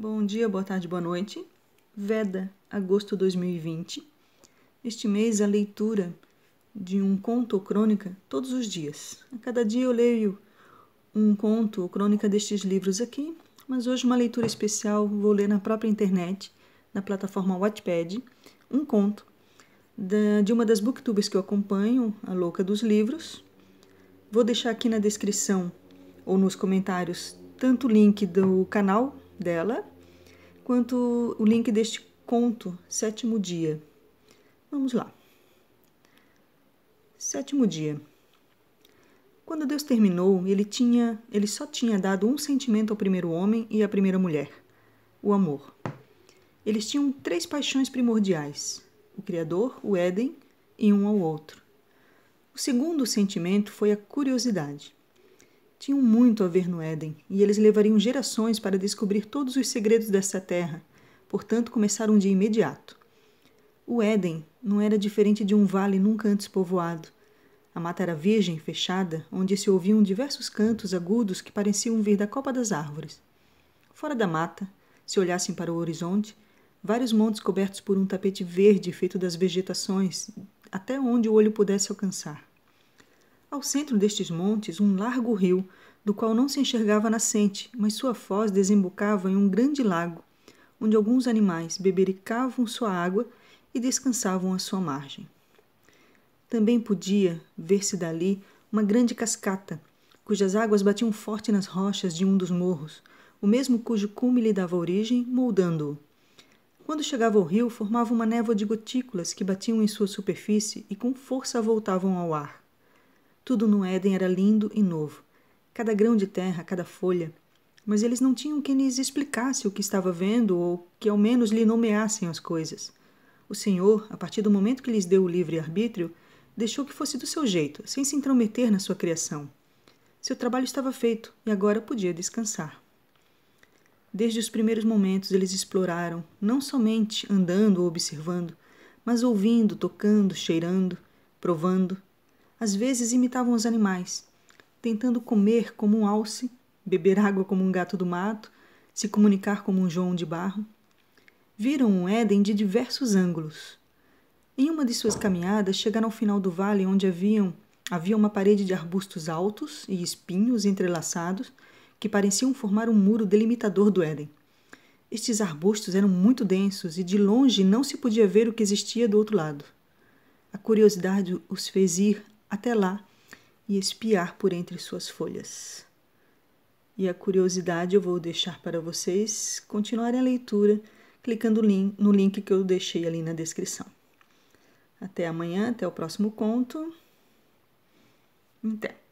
Bom dia, boa tarde, boa noite. Veda, agosto 2020. Este mês a leitura de um conto ou crônica todos os dias. A cada dia eu leio um conto ou crônica destes livros aqui, mas hoje uma leitura especial vou ler na própria internet, na plataforma Wattpad, um conto de uma das booktubers que eu acompanho, a Louca dos Livros. Vou deixar aqui na descrição ou nos comentários tanto o link do canal dela, quanto o link deste conto, Sétimo Dia. Vamos lá. Sétimo dia. Quando Deus terminou, ele tinha, ele só tinha dado um sentimento ao primeiro homem e à primeira mulher, o amor. Eles tinham três paixões primordiais: o Criador, o Éden e um ao outro. O segundo sentimento foi a curiosidade tinham muito a ver no Éden, e eles levariam gerações para descobrir todos os segredos dessa terra, portanto começaram de imediato. O Éden não era diferente de um vale nunca antes povoado. A mata era virgem, fechada, onde se ouviam diversos cantos agudos que pareciam vir da copa das árvores. Fora da mata, se olhassem para o horizonte, vários montes cobertos por um tapete verde feito das vegetações, até onde o olho pudesse alcançar. Ao centro destes montes, um largo rio, do qual não se enxergava nascente, mas sua foz desembocava em um grande lago, onde alguns animais bebericavam sua água e descansavam à sua margem. Também podia ver-se dali uma grande cascata, cujas águas batiam forte nas rochas de um dos morros, o mesmo cujo cume lhe dava origem, moldando-o. Quando chegava ao rio, formava uma névoa de gotículas que batiam em sua superfície e com força voltavam ao ar. Tudo no Éden era lindo e novo, cada grão de terra, cada folha. Mas eles não tinham quem lhes explicasse o que estava vendo ou que ao menos lhe nomeassem as coisas. O Senhor, a partir do momento que lhes deu o livre-arbítrio, deixou que fosse do seu jeito, sem se intrometer na sua criação. Seu trabalho estava feito e agora podia descansar. Desde os primeiros momentos eles exploraram, não somente andando ou observando, mas ouvindo, tocando, cheirando, provando, às vezes imitavam os animais, tentando comer como um alce, beber água como um gato do mato, se comunicar como um João de barro. Viram um Éden de diversos ângulos. Em uma de suas caminhadas, chegaram ao final do vale onde haviam, havia uma parede de arbustos altos e espinhos entrelaçados que pareciam formar um muro delimitador do Éden. Estes arbustos eram muito densos e de longe não se podia ver o que existia do outro lado. A curiosidade os fez ir até lá e espiar por entre suas folhas. E a curiosidade eu vou deixar para vocês continuarem a leitura clicando no link que eu deixei ali na descrição. Até amanhã, até o próximo conto. Até!